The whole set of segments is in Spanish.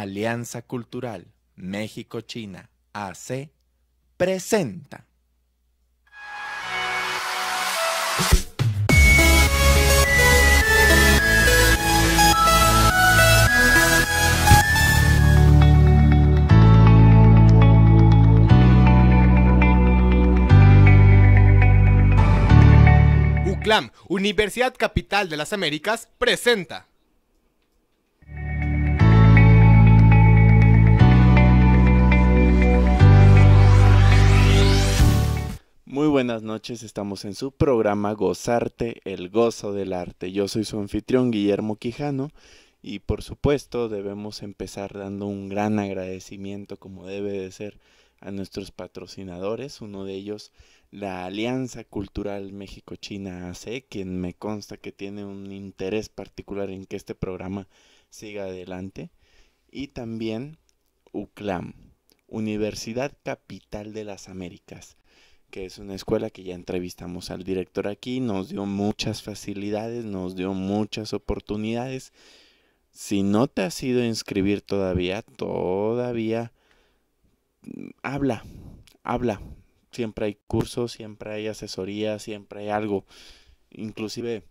Alianza Cultural México-China AC presenta. UCLAM, Universidad Capital de las Américas, presenta. Muy buenas noches, estamos en su programa Gozarte, el gozo del arte. Yo soy su anfitrión Guillermo Quijano y por supuesto debemos empezar dando un gran agradecimiento como debe de ser a nuestros patrocinadores, uno de ellos la Alianza Cultural México-China AC, quien me consta que tiene un interés particular en que este programa siga adelante, y también UCLAM, Universidad Capital de las Américas que es una escuela que ya entrevistamos al director aquí, nos dio muchas facilidades, nos dio muchas oportunidades. Si no te has ido a inscribir todavía, todavía mm, habla, habla. Siempre hay cursos, siempre hay asesoría, siempre hay algo. Inclusive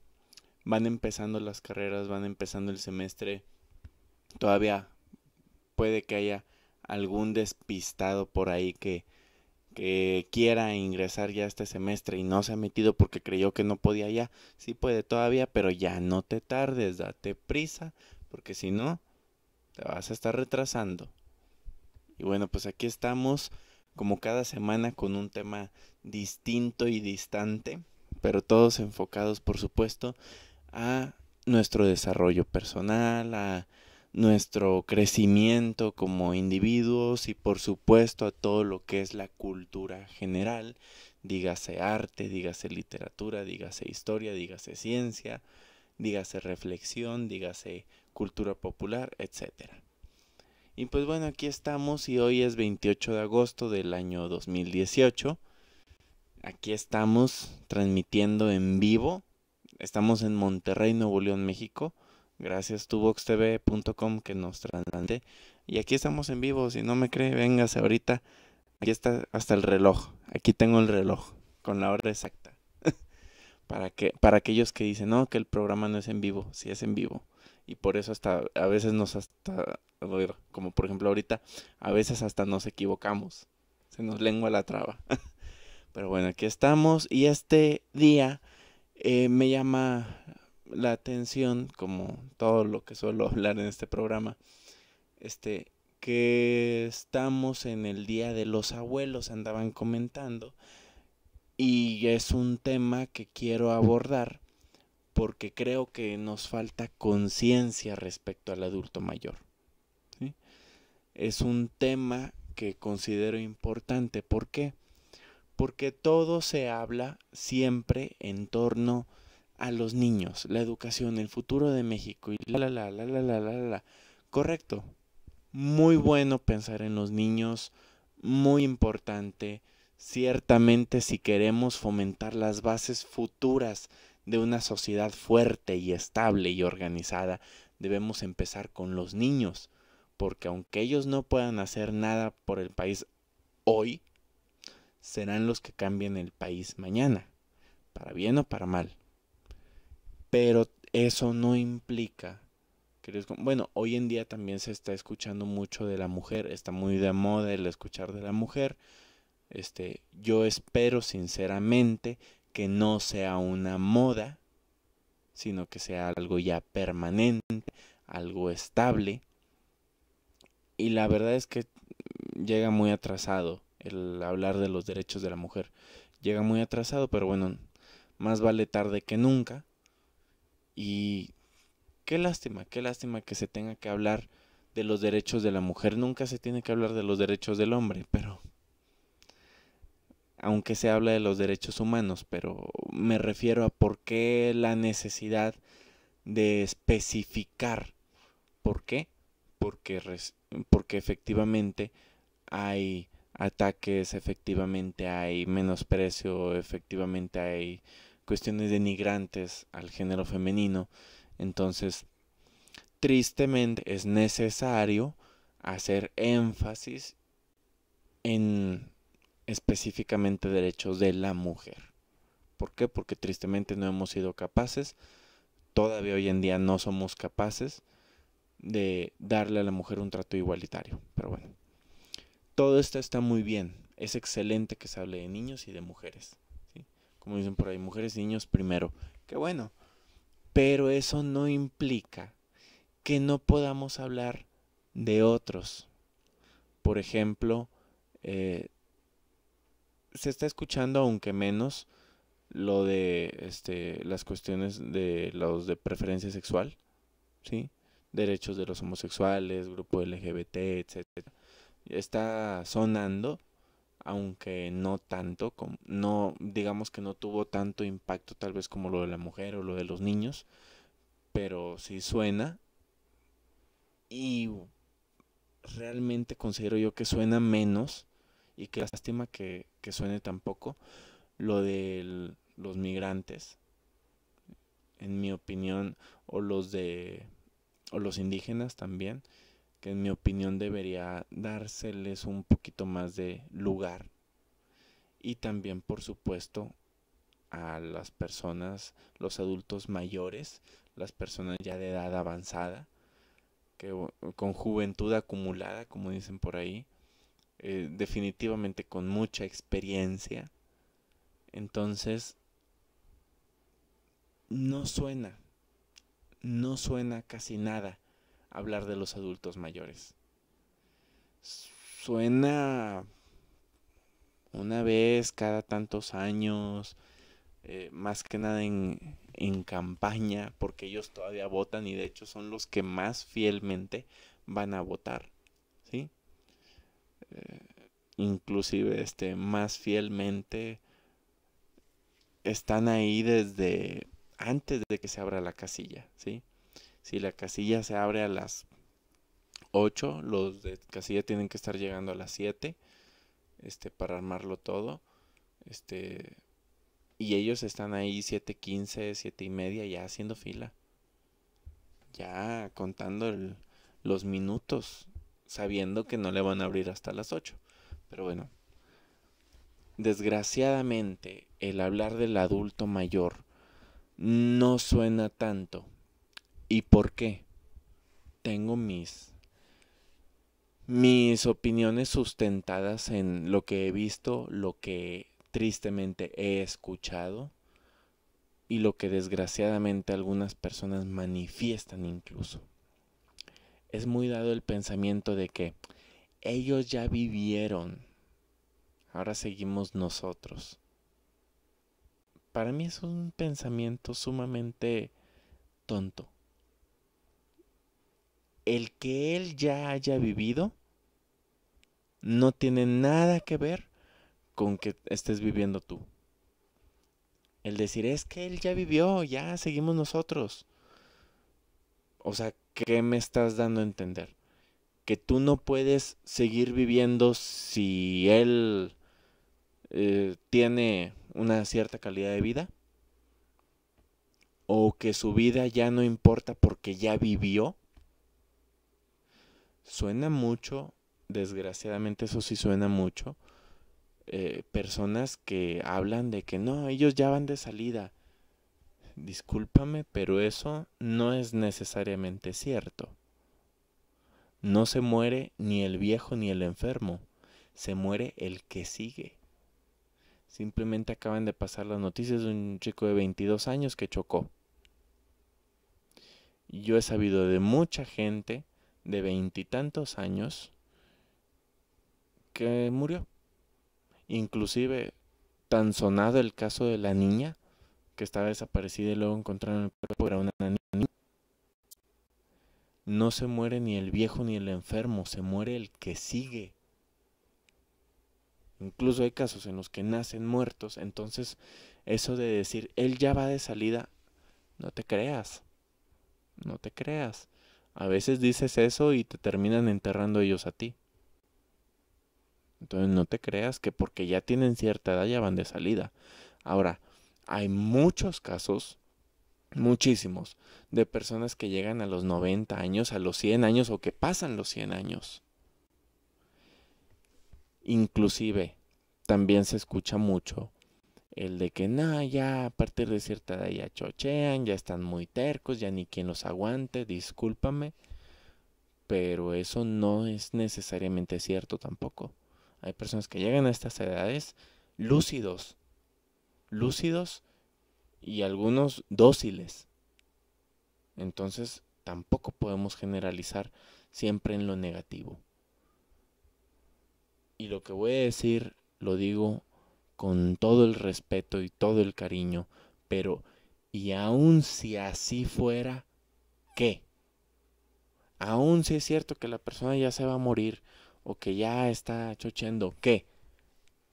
van empezando las carreras, van empezando el semestre. Todavía puede que haya algún despistado por ahí que, que quiera ingresar ya este semestre y no se ha metido porque creyó que no podía ya, sí puede todavía, pero ya no te tardes, date prisa, porque si no, te vas a estar retrasando. Y bueno, pues aquí estamos como cada semana con un tema distinto y distante, pero todos enfocados, por supuesto, a nuestro desarrollo personal, a nuestro crecimiento como individuos y por supuesto a todo lo que es la cultura general, dígase arte, dígase literatura, dígase historia, dígase ciencia, dígase reflexión, dígase cultura popular, etc. Y pues bueno, aquí estamos y hoy es 28 de agosto del año 2018. Aquí estamos transmitiendo en vivo. Estamos en Monterrey, Nuevo León, México. Gracias tuboxtv.com que nos transmite. Y aquí estamos en vivo. Si no me cree, véngase ahorita. Aquí está hasta el reloj. Aquí tengo el reloj con la hora exacta. para, que, para aquellos que dicen, no, que el programa no es en vivo. Sí es en vivo. Y por eso hasta a veces nos hasta, como por ejemplo ahorita, a veces hasta nos equivocamos. Se nos lengua la traba. Pero bueno, aquí estamos. Y este día eh, me llama la atención, como todo lo que suelo hablar en este programa, este, que estamos en el Día de los Abuelos, andaban comentando, y es un tema que quiero abordar porque creo que nos falta conciencia respecto al adulto mayor. Es un tema que considero importante. ¿Por qué? Porque todo se habla siempre en torno a a los niños, la educación, el futuro de México y la, la, la, la, la, la, la. Correcto. Muy bueno pensar en los niños, muy importante. Ciertamente si queremos fomentar las bases futuras de una sociedad fuerte y estable y organizada, debemos empezar con los niños, porque aunque ellos no puedan hacer nada por el país hoy, serán los que cambien el país mañana, para bien o para mal. Pero eso no implica. bueno, hoy en día también se está escuchando mucho de la mujer, está muy de moda el escuchar de la mujer. Este, yo espero sinceramente que no sea una moda, sino que sea algo ya permanente, algo estable. Y la verdad es que llega muy atrasado el hablar de los derechos de la mujer. Llega muy atrasado, pero bueno, más vale tarde que nunca. Y qué lástima, qué lástima que se tenga que hablar de los derechos de la mujer. Nunca se tiene que hablar de los derechos del hombre, pero... Aunque se habla de los derechos humanos, pero me refiero a por qué la necesidad de especificar. ¿Por qué? Porque, porque efectivamente hay ataques, efectivamente hay menosprecio, efectivamente hay cuestiones denigrantes al género femenino. Entonces, tristemente es necesario hacer énfasis en específicamente derechos de la mujer. ¿Por qué? Porque tristemente no hemos sido capaces, todavía hoy en día no somos capaces de darle a la mujer un trato igualitario. Pero bueno, todo esto está muy bien, es excelente que se hable de niños y de mujeres como dicen por ahí, mujeres y niños primero. Qué bueno. Pero eso no implica que no podamos hablar de otros. Por ejemplo, eh, se está escuchando, aunque menos, lo de este, las cuestiones de los de preferencia sexual, ¿sí? Derechos de los homosexuales, grupo LGBT, etc. Está sonando, aunque no tanto, como, no digamos que no tuvo tanto impacto tal vez como lo de la mujer o lo de los niños, pero sí suena y realmente considero yo que suena menos y que lástima que, suene tampoco lo de los migrantes, en mi opinión, o los de o los indígenas también que en mi opinión debería dárseles un poquito más de lugar. Y también, por supuesto, a las personas, los adultos mayores, las personas ya de edad avanzada, que con juventud acumulada, como dicen por ahí, eh, definitivamente con mucha experiencia. Entonces, no suena, no suena casi nada hablar de los adultos mayores. Suena una vez cada tantos años, eh, más que nada en, campaña, porque ellos todavía votan y de hecho son los que más fielmente van a votar, ¿sí? Eh, inclusive este, más fielmente están ahí desde antes de que se abra la casilla, ¿sí? Si la casilla se abre a las 8, los de casilla tienen que estar llegando a las 7 este, para armarlo todo. Este, y ellos están ahí 7.15, siete y media ya haciendo fila. Ya contando los minutos, sabiendo que no le van a abrir hasta las 8. Pero bueno, desgraciadamente el hablar del adulto mayor no suena tanto ¿Y por qué? Tengo mis mis opiniones sustentadas en lo que he visto, lo que tristemente he escuchado y lo que desgraciadamente algunas personas manifiestan incluso. Es muy dado el pensamiento de que ellos ya vivieron, ahora seguimos nosotros. Para mí es un pensamiento sumamente tonto el que él ya haya vivido no tiene nada que ver con que estés viviendo tú. El decir es que él ya vivió, ya seguimos nosotros. O sea, ¿qué me estás dando a entender? Que tú no puedes seguir viviendo si él eh, tiene una cierta calidad de vida. O que su vida ya no importa porque ya vivió suena mucho, desgraciadamente eso sí suena mucho, eh, personas que hablan de que no, ellos ya van de salida. Discúlpame, pero eso no es necesariamente cierto. No se muere ni el viejo ni el enfermo, se muere el que sigue. Simplemente acaban de pasar las noticias de un chico de 22 años que chocó. Yo he sabido de mucha gente de veintitantos años que murió. Inclusive tan sonado el caso de la niña que estaba desaparecida y luego encontraron el cuerpo era una niña. No se muere ni el viejo ni el enfermo, se muere el que sigue. Incluso hay casos en los que nacen muertos, entonces eso de decir, él ya va de salida, no te creas, no te creas. A veces dices eso y te terminan enterrando ellos a ti. Entonces no te creas que porque ya tienen cierta edad ya van de salida. Ahora, hay muchos casos, muchísimos, de personas que llegan a los 90 años, a los 100 años o que pasan los 100 años. Inclusive, también se escucha mucho el de que nada, ya a partir de cierta edad ya chochean, ya están muy tercos, ya ni quien los aguante, discúlpame, pero eso no es necesariamente cierto tampoco. Hay personas que llegan a estas edades lúcidos, lúcidos y algunos dóciles. Entonces tampoco podemos generalizar siempre en lo negativo. Y lo que voy a decir lo digo con todo el respeto y todo el cariño, pero y aun si así fuera, ¿qué? Aun si es cierto que la persona ya se va a morir o que ya está chochendo ¿qué?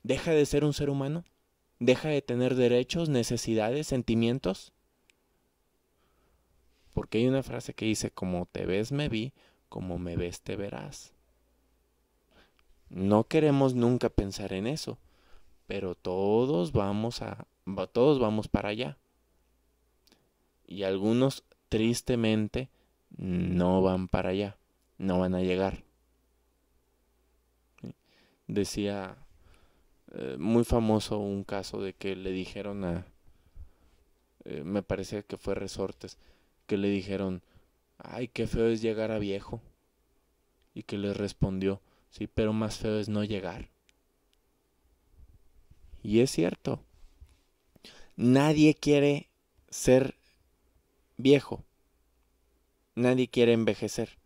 ¿Deja de ser un ser humano? ¿Deja de tener derechos, necesidades, sentimientos? Porque hay una frase que dice, como te ves me vi, como me ves te verás. No queremos nunca pensar en eso pero todos vamos a todos vamos para allá. Y algunos tristemente no van para allá, no van a llegar. Decía eh, muy famoso un caso de que le dijeron a eh, me parece que fue Resortes que le dijeron, "Ay, qué feo es llegar a viejo." Y que les respondió, "Sí, pero más feo es no llegar." Y es cierto, nadie quiere ser viejo, nadie quiere envejecer,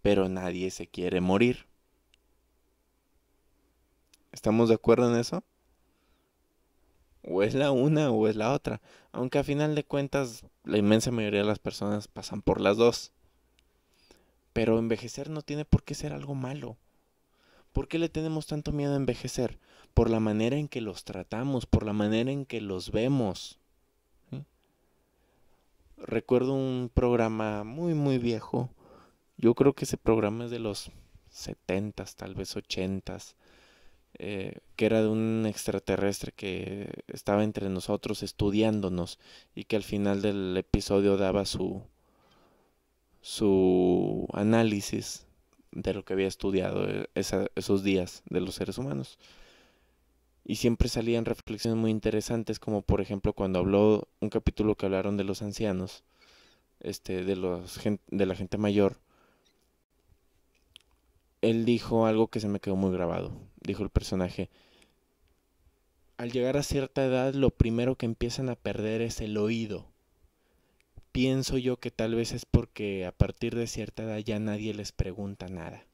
pero nadie se quiere morir. ¿Estamos de acuerdo en eso? O es la una o es la otra. Aunque a final de cuentas la inmensa mayoría de las personas pasan por las dos. Pero envejecer no tiene por qué ser algo malo. ¿Por qué le tenemos tanto miedo a envejecer? por la manera en que los tratamos, por la manera en que los vemos. Recuerdo un programa muy, muy viejo. Yo creo que ese programa es de los setentas, tal vez ochentas, eh, que era de un extraterrestre que estaba entre nosotros estudiándonos y que al final del episodio daba su, su análisis de lo que había estudiado eh, esos días de los seres humanos y siempre salían reflexiones muy interesantes, como por ejemplo cuando habló un capítulo que hablaron de los ancianos, este, de, los, de la gente mayor, él dijo algo que se me quedó muy grabado, dijo el personaje. Al llegar a cierta edad, lo primero que empiezan a perder es el oído. Pienso yo que tal vez es porque a partir de cierta edad ya nadie les pregunta nada.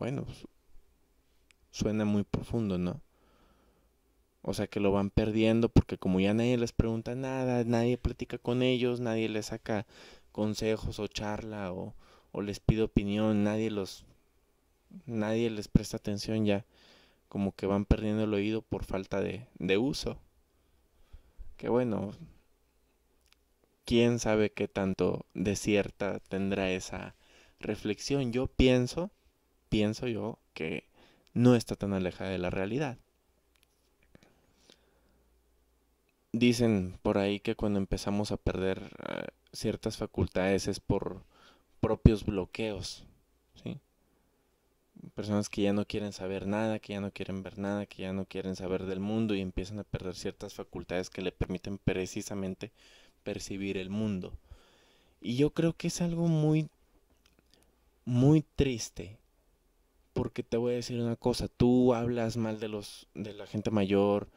bueno, pues, suena muy profundo, ¿no? O sea que lo van perdiendo porque como ya nadie les pregunta nada, nadie platica con ellos, nadie les saca consejos o charla o, les pide opinión, nadie los nadie les presta atención ya, como que van perdiendo el oído por falta de, de uso. Que bueno, quién sabe qué tanto desierta tendrá esa reflexión. Yo pienso pienso yo que no está tan alejada de la realidad. Dicen por ahí que cuando empezamos a perder eh, ciertas facultades es por propios bloqueos, Personas que ya no quieren saber nada, que ya no quieren ver nada, que ya no quieren saber del mundo y empiezan a perder ciertas facultades que le permiten precisamente percibir el mundo. Y yo creo que es algo muy, muy triste porque te voy a decir una cosa, tú hablas mal de los de la gente mayor,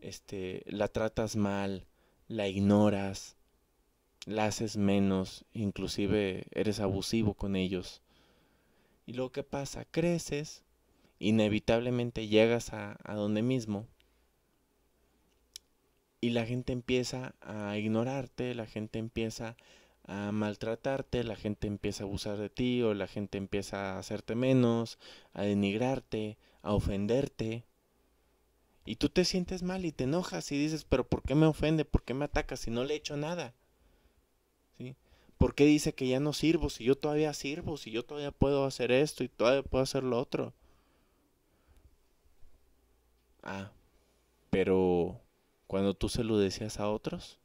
este, la tratas mal, la ignoras, la haces menos, inclusive eres abusivo con ellos. Y luego qué pasa, creces, inevitablemente llegas a, a donde mismo y la gente empieza a ignorarte, la gente empieza a maltratarte, la gente empieza a abusar de ti o la gente empieza a hacerte menos, a denigrarte, a ofenderte. Y tú te sientes mal y te enojas y dices, pero ¿por qué me ofende? ¿Por qué me atacas si no le he hecho nada? ¿Por qué dice que ya no sirvo si yo todavía sirvo, si yo todavía puedo hacer esto y todavía puedo hacer lo otro? Ah, pero cuando tú se lo decías a otros,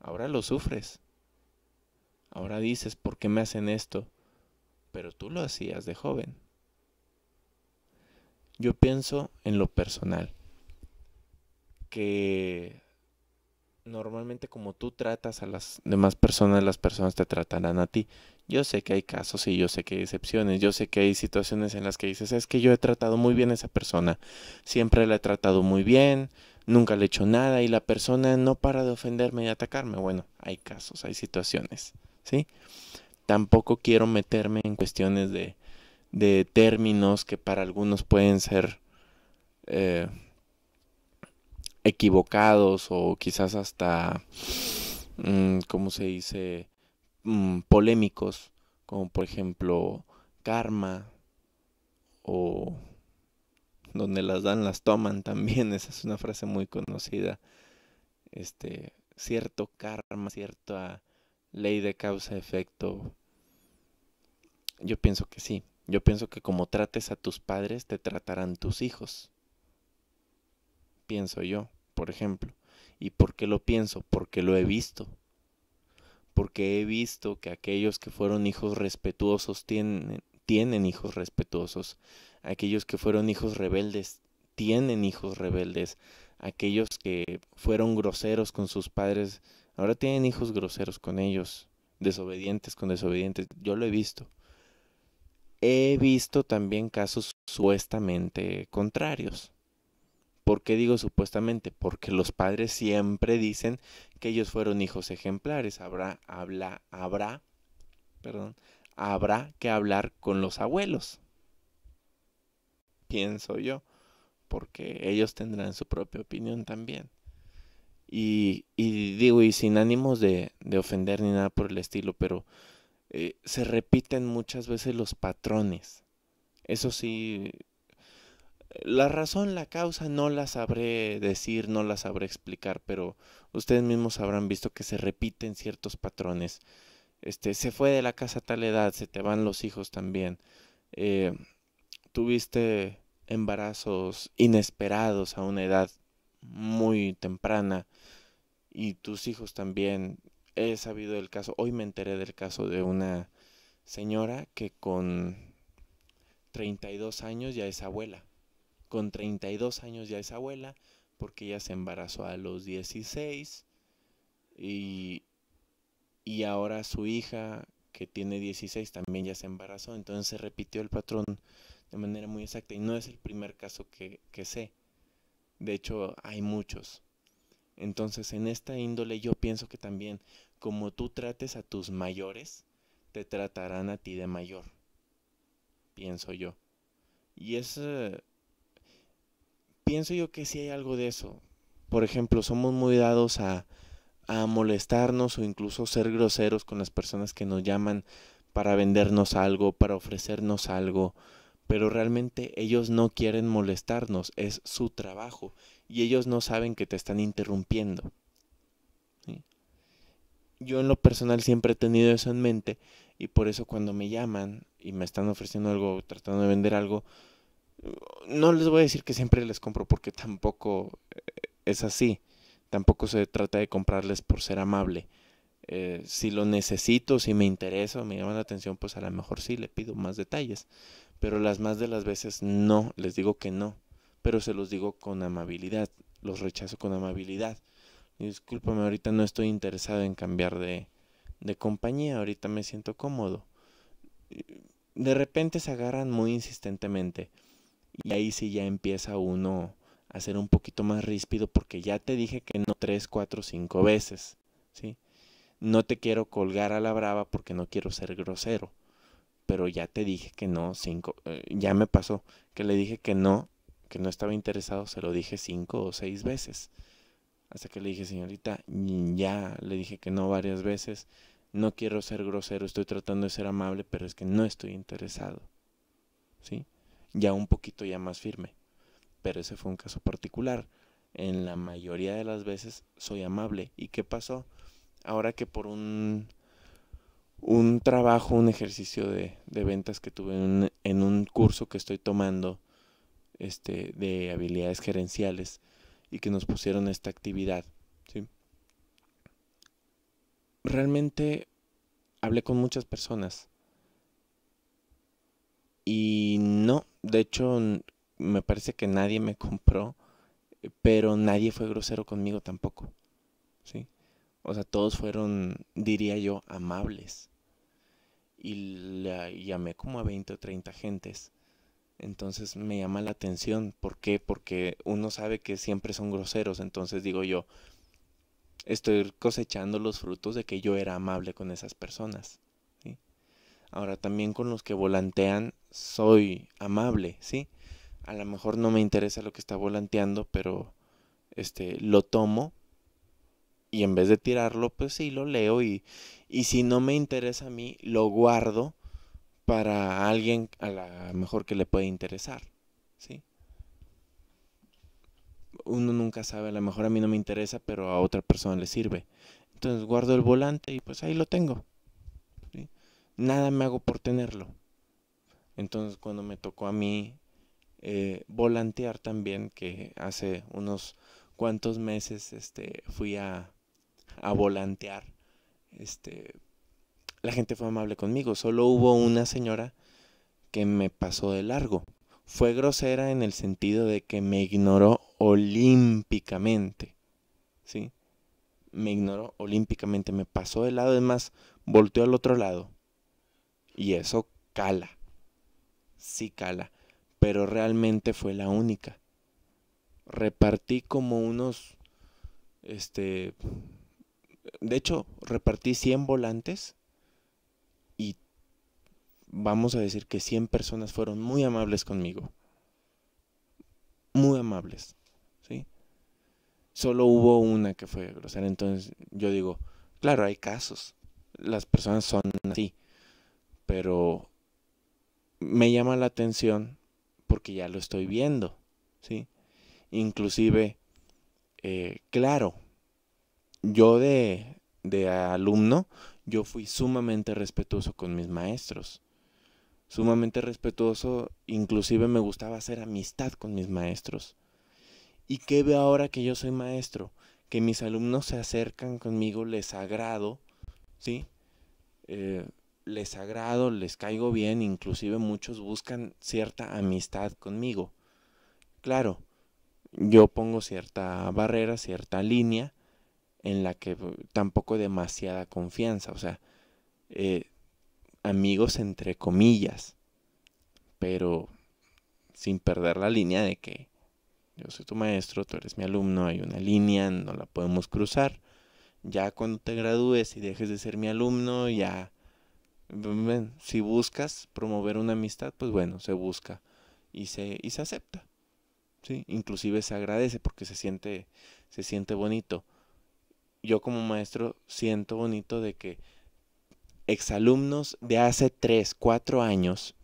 ahora lo sufres. Ahora dices, ¿por qué me hacen esto? Pero tú lo hacías de joven. Yo pienso en lo personal, que normalmente como tú tratas a las demás personas, las personas te tratarán a ti. Yo sé que hay casos y yo sé que hay excepciones, yo sé que hay situaciones en las que dices, es que yo he tratado muy bien a esa persona, siempre la he tratado muy bien, nunca le he hecho nada y la persona no para de ofenderme y atacarme. Bueno, hay casos, hay situaciones. ¿sí? Tampoco quiero meterme en cuestiones de, términos que para algunos pueden ser eh, equivocados o quizás hasta, mm, ¿cómo se dice?, mm, polémicos, como por ejemplo karma o donde las dan las toman también, esa es una frase muy conocida. Este cierto karma, cierta ley de causa-efecto? Yo pienso que sí. Yo pienso que como trates a tus padres, te tratarán tus hijos. Pienso yo, por ejemplo. ¿Y por qué lo pienso? Porque lo he visto. Porque he visto que aquellos que fueron hijos respetuosos tienen, tienen hijos respetuosos. Aquellos que fueron hijos rebeldes tienen hijos rebeldes. Aquellos que fueron groseros con sus padres Ahora tienen hijos groseros con ellos, desobedientes con desobedientes. Yo lo he visto. He visto también casos supuestamente contrarios. ¿Por qué digo supuestamente? Porque los padres siempre dicen que ellos fueron hijos ejemplares. Habrá, habla, habrá, perdón, habrá que hablar con los abuelos. Pienso yo, porque ellos tendrán su propia opinión también. Y, digo, y sin ánimos de, ofender ni nada por el estilo, pero eh, se repiten muchas veces los patrones. Eso sí, la razón, la causa no la sabré decir, no la sabré explicar, pero ustedes mismos habrán visto que se repiten ciertos patrones. Este, se fue de la casa a tal edad, se te van los hijos también. Eh, tuviste embarazos inesperados a una edad muy temprana y tus hijos también. He sabido del caso, hoy me enteré del caso de una señora que con 32 años ya es abuela. Con 32 años ya es abuela porque ella se embarazó a los 16 y, y ahora su hija que tiene 16 también ya se embarazó. Entonces se repitió el patrón de manera muy exacta y no es el primer caso que, que sé. De hecho, hay muchos. Entonces, en esta índole yo pienso que también, como tú trates a tus mayores, te tratarán a ti de mayor. Pienso yo. Y es... Eh, pienso yo que sí hay algo de eso. Por ejemplo, somos muy dados a, a molestarnos o incluso ser groseros con las personas que nos llaman para vendernos algo, para ofrecernos algo, pero realmente ellos no quieren molestarnos, es su trabajo y ellos no saben que te están interrumpiendo. Yo en lo personal siempre he tenido eso en mente y por eso cuando me llaman y me están ofreciendo algo, tratando de vender algo, no les voy a decir que siempre les compro porque tampoco eh, es así, tampoco se trata de comprarles por ser amable. Eh, si lo necesito, si me interesa o me llama la atención, pues a lo mejor sí le pido más detalles pero las más de las veces no, les digo que no, pero se los digo con amabilidad, los rechazo con amabilidad. Discúlpame, ahorita no estoy interesado en cambiar de, de compañía, ahorita me siento cómodo. De repente se agarran muy insistentemente y ahí sí ya empieza uno a ser un poquito más ríspido porque ya te dije que no tres, cuatro, cinco veces, ¿sí? No te quiero colgar a la brava porque no quiero ser grosero pero ya te dije que no, cinco, eh, ya me pasó, que le dije que no, que no estaba interesado, se lo dije cinco o seis veces. Hasta que le dije, señorita, mm, ya le dije que no varias veces, no quiero ser grosero, estoy tratando de ser amable, pero es que no estoy interesado. ¿Sí? Ya un poquito ya más firme. Pero ese fue un caso particular. En la mayoría de las veces soy amable. ¿Y qué pasó? Ahora que por un un trabajo, un ejercicio de, ventas que tuve en, un curso que estoy tomando este, de habilidades gerenciales y que nos pusieron esta actividad. Realmente hablé con muchas personas y no, de hecho me parece que nadie me compró, pero nadie fue grosero conmigo tampoco. ¿sí? O sea, todos fueron, diría yo, amables y llamé como a 20 o 30 gentes. Entonces me llama la atención. ¿Por qué? Porque uno sabe que siempre son groseros. Entonces digo yo, estoy cosechando los frutos de que yo era amable con esas personas. Ahora también con los que volantean soy amable, ¿sí? A lo mejor no me interesa lo que está volanteando, pero este lo tomo y en vez de tirarlo, pues sí, lo leo y, y si no me interesa a mí, lo guardo para alguien a la mejor que le puede interesar, ¿sí? Uno nunca sabe, a lo mejor a mí no me interesa, pero a otra persona le sirve. Entonces guardo el volante y pues ahí lo tengo. Nada me hago por tenerlo. Entonces cuando me tocó a mí eh, volantear también, que hace unos cuantos meses este, fui a, a volantear. Este, la gente fue amable conmigo, solo hubo una señora que me pasó de largo. Fue grosera en el sentido de que me ignoró olímpicamente. ¿Sí? Me ignoró olímpicamente, me pasó de lado, además volteó al otro lado. Y eso cala. Sí cala, pero realmente fue la única. Repartí como unos este de hecho, repartí 100 volantes y vamos a decir que 100 personas fueron muy amables conmigo. Muy amables, ¿sí? Solo hubo una que fue grosera, entonces yo digo, claro, hay casos, las personas son así, pero me llama la atención porque ya lo estoy viendo, ¿sí? Inclusive, eh, claro, yo de, alumno, yo fui sumamente respetuoso con mis maestros. Sumamente respetuoso, inclusive me gustaba hacer amistad con mis maestros. ¿Y qué veo ahora que yo soy maestro? Que mis alumnos se acercan conmigo, les agrado, ¿sí? Eh, les agrado, les caigo bien, inclusive muchos buscan cierta amistad conmigo. Claro, yo pongo cierta barrera, cierta línea, en la que tampoco demasiada confianza, o sea, eh, amigos entre comillas, pero sin perder la línea de que yo soy tu maestro, tú eres mi alumno, hay una línea, no la podemos cruzar. Ya cuando te gradúes y dejes de ser mi alumno, ya, mm, si buscas promover una amistad, pues bueno, se busca y se, y se acepta. ¿sí? Inclusive se agradece porque se siente, se siente bonito yo como maestro siento bonito de que exalumnos de hace 3, 4 años,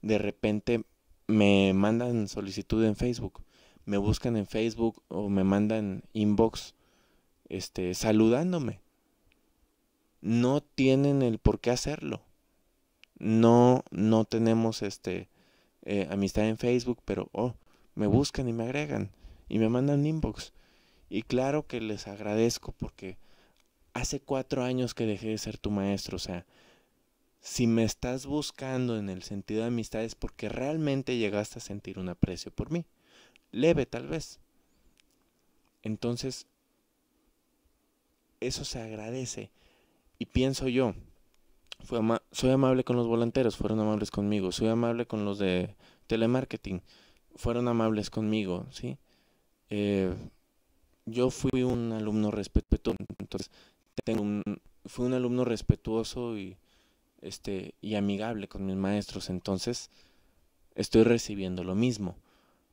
de repente me mandan solicitud en Facebook, me buscan en Facebook o me mandan inbox este, saludándome. No tienen el por qué hacerlo. No, no tenemos este, eh, amistad en Facebook, pero oh, me buscan y me agregan y me mandan inbox. Y claro que les agradezco porque hace cuatro años que dejé de ser tu maestro. O sea, si me estás buscando en el sentido de amistad es porque realmente llegaste a sentir un aprecio por mí. Leve tal vez. Entonces, eso se agradece. Y pienso yo, soy amable con los volanteros, fueron amables conmigo. Soy amable con los de telemarketing, fueron amables conmigo, ¿sí? Eh, yo fui un alumno respetuoso, entonces tengo un, fui un alumno respetuoso y, este, y amigable con mis maestros, entonces estoy recibiendo lo mismo.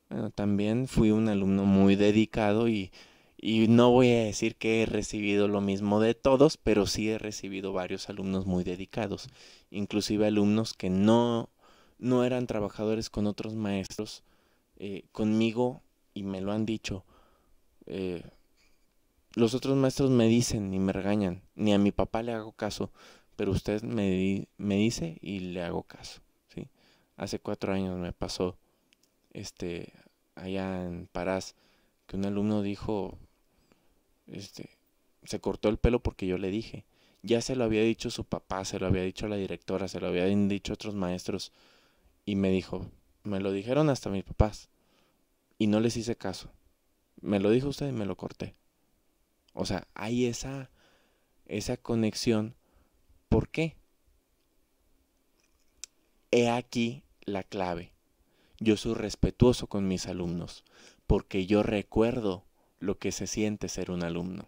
Bueno, también fui un alumno muy dedicado y, y no voy a decir que he recibido lo mismo de todos, pero sí he recibido varios alumnos muy dedicados, inclusive alumnos que no, no eran trabajadores con otros maestros, eh, conmigo y me lo han dicho eh, los otros maestros me dicen y me regañan, ni a mi papá le hago caso, pero usted me, dice y le hago caso. ¿sí? Hace cuatro años me pasó este, allá en Parás que un alumno dijo, este, se cortó el pelo porque yo le dije. Ya se lo había dicho su papá, se lo había dicho la directora, se lo habían dicho otros maestros. Y me dijo, me lo dijeron hasta mis papás. Y no les hice caso. Me lo dijo usted y me lo corté. O sea, hay esa, esa conexión. ¿Por qué? He aquí la clave. Yo soy respetuoso con mis alumnos porque yo recuerdo lo que se siente ser un alumno.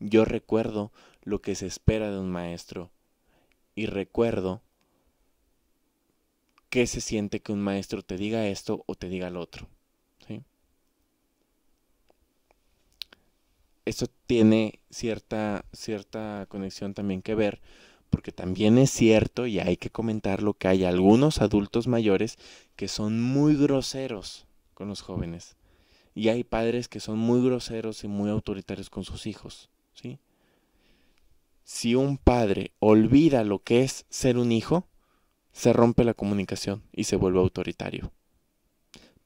Yo recuerdo lo que se espera de un maestro y recuerdo qué se siente que un maestro te diga esto o te diga lo otro. eso tiene cierta, cierta conexión también que ver, porque también es cierto y hay que comentarlo que hay algunos adultos mayores que son muy groseros con los jóvenes y hay padres que son muy groseros y muy autoritarios con sus hijos, ¿sí? Si un padre olvida lo que es ser un hijo, se rompe la comunicación y se vuelve autoritario.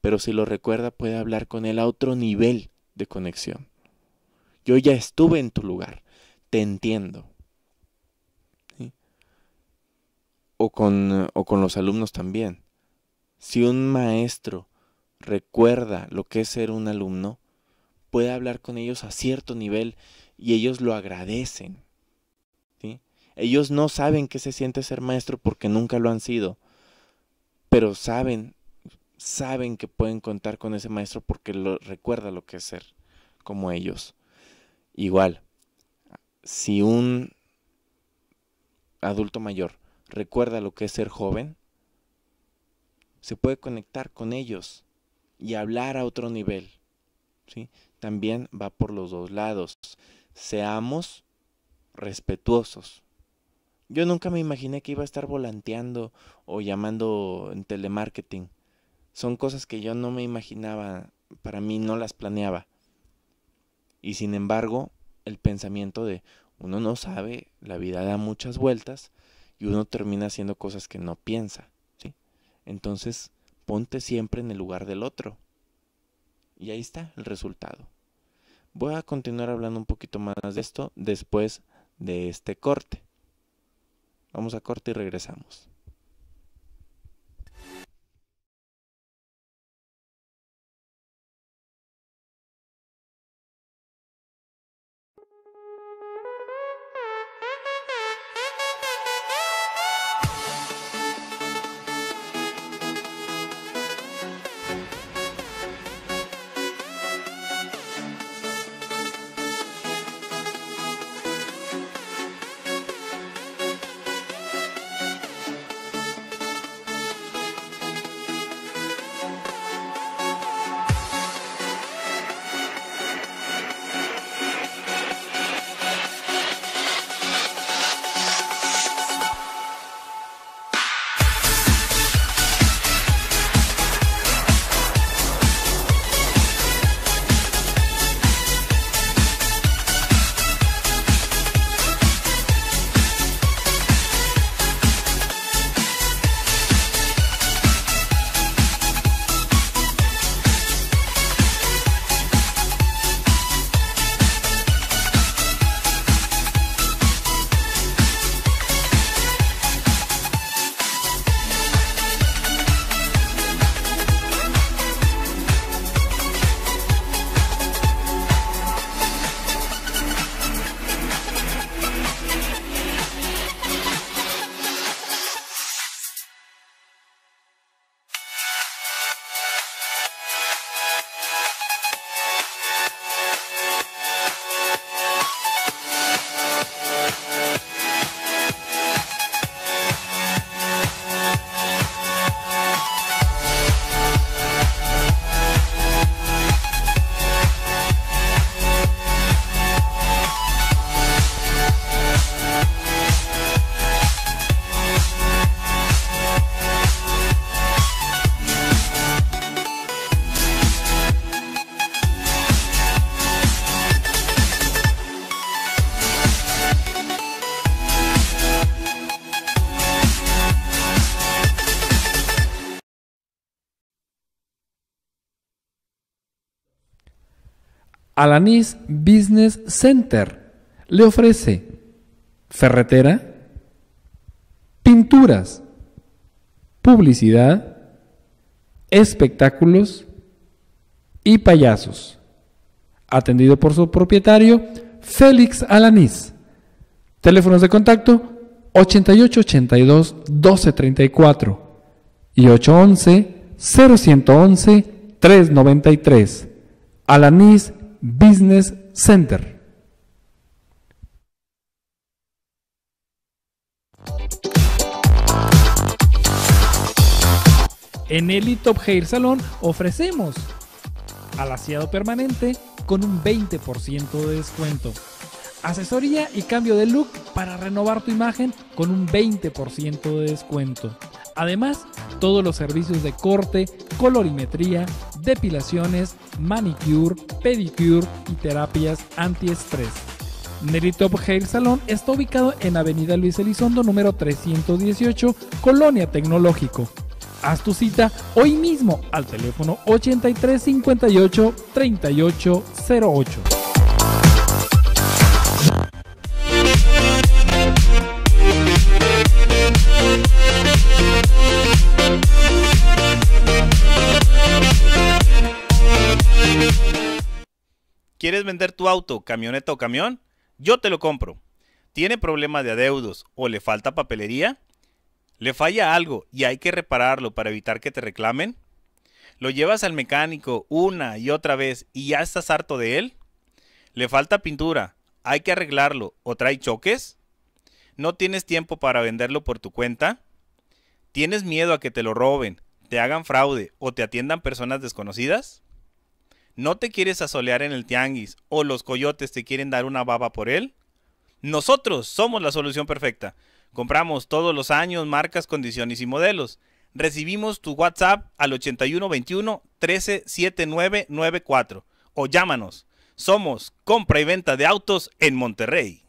Pero si lo recuerda puede hablar con él a otro nivel de conexión. Yo ya estuve en tu lugar. Te entiendo. O, con, o con los alumnos también. Si un maestro recuerda lo que es ser un alumno, puede hablar con ellos a cierto nivel y ellos lo agradecen. Ellos no saben qué se siente ser maestro porque nunca lo han sido, pero saben, saben que pueden contar con ese maestro porque lo, recuerda lo que es ser como ellos. Igual, si un adulto mayor recuerda lo que es ser joven, se puede conectar con ellos y hablar a otro nivel. ¿sí? También va por los dos lados. Seamos respetuosos. Yo nunca me imaginé que iba a estar volanteando o llamando en telemarketing. Son cosas que yo no me imaginaba, para mí no las planeaba. Y sin embargo, el pensamiento de uno no sabe, la vida da muchas vueltas y uno termina haciendo cosas que no piensa. ¿sí? Entonces, ponte siempre en el lugar del otro. Y ahí está el resultado. Voy a continuar hablando un poquito más de esto después de este corte. Vamos a corte y regresamos. Alanis Business Center le ofrece ferretera, pinturas, publicidad, espectáculos y payasos. Atendido por su propietario, Félix Alanís. Teléfonos de contacto 8882 1234 y 811 0111 393. Alanís Business Center. En el Top Hair Salón ofrecemos alaciado permanente con un 20% de descuento. Asesoría y cambio de look para renovar tu imagen con un 20% de descuento. Además, todos los servicios de corte, colorimetría, depilaciones, manicure, pedicure y terapias antiestrés. Nelly Top Hair Salon está ubicado en Avenida Luis Elizondo número 318, Colonia Tecnológico. Haz tu cita hoy mismo al teléfono 8358 3808. ¿Quieres vender tu auto, camioneta o camión? Yo te lo compro. ¿Tiene problemas de adeudos o le falta papelería? ¿Le falla algo y hay que repararlo para evitar que te reclamen? ¿Lo llevas al mecánico una y otra vez y ya estás harto de él? ¿Le falta pintura? ¿Hay que arreglarlo o trae choques? ¿No tienes tiempo para venderlo por tu cuenta? ¿Tienes miedo a que te lo roben, te hagan fraude o te atiendan personas desconocidas? no te quieres asolear en el tianguis o los coyotes te quieren dar una baba por él? Nosotros somos la solución perfecta. Compramos todos los años marcas, condiciones y modelos. Recibimos tu WhatsApp al 8121 137994 o llámanos. Somos compra y venta de autos en Monterrey.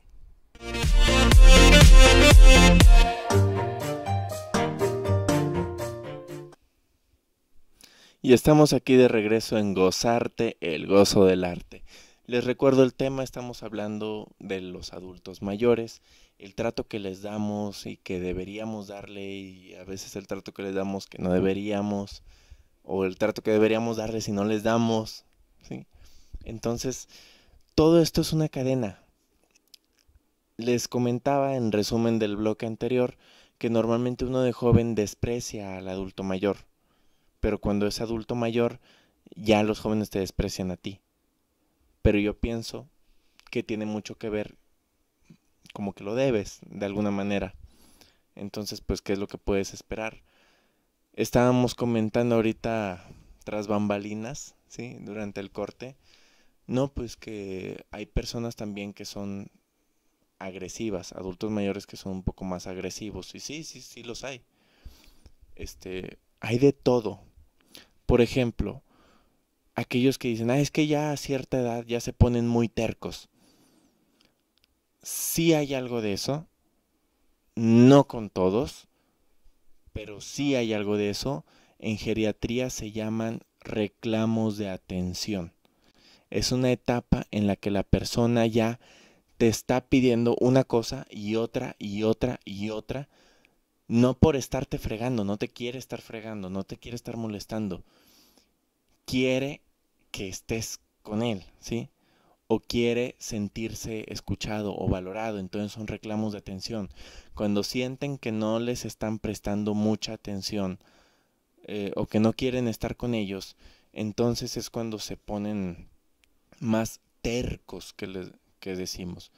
Y estamos aquí de regreso en Gozarte, el gozo del arte. Les recuerdo el tema, estamos hablando de los adultos mayores, el trato que les damos y que deberíamos darle y a veces el trato que les damos que no deberíamos o el trato que deberíamos darle si no les damos, Entonces, todo esto es una cadena. Les comentaba en resumen del bloque anterior que normalmente uno de joven desprecia al adulto mayor pero cuando es adulto mayor, ya los jóvenes te desprecian a ti. Pero yo pienso que tiene mucho que ver, como que lo debes, de alguna manera. Entonces, pues, ¿qué es lo que puedes esperar? Estábamos comentando ahorita tras bambalinas, ¿sí? Durante el corte. No, pues que hay personas también que son agresivas, adultos mayores que son un poco más agresivos. Y sí, sí, sí los hay. Este, hay de todo, por ejemplo, aquellos que dicen, ah, es que ya a cierta edad ya se ponen muy tercos. Sí hay algo de eso, no con todos, pero sí hay algo de eso. En geriatría se llaman reclamos de atención. Es una etapa en la que la persona ya te está pidiendo una cosa y otra y otra y otra no por estarte fregando, no te quiere estar fregando, no te quiere estar molestando. Quiere que estés con él, ¿sí? O quiere sentirse escuchado o valorado, entonces son reclamos de atención. Cuando sienten que no les están prestando mucha atención eh, o que no quieren estar con ellos, entonces es cuando se ponen más tercos que, les, que decimos.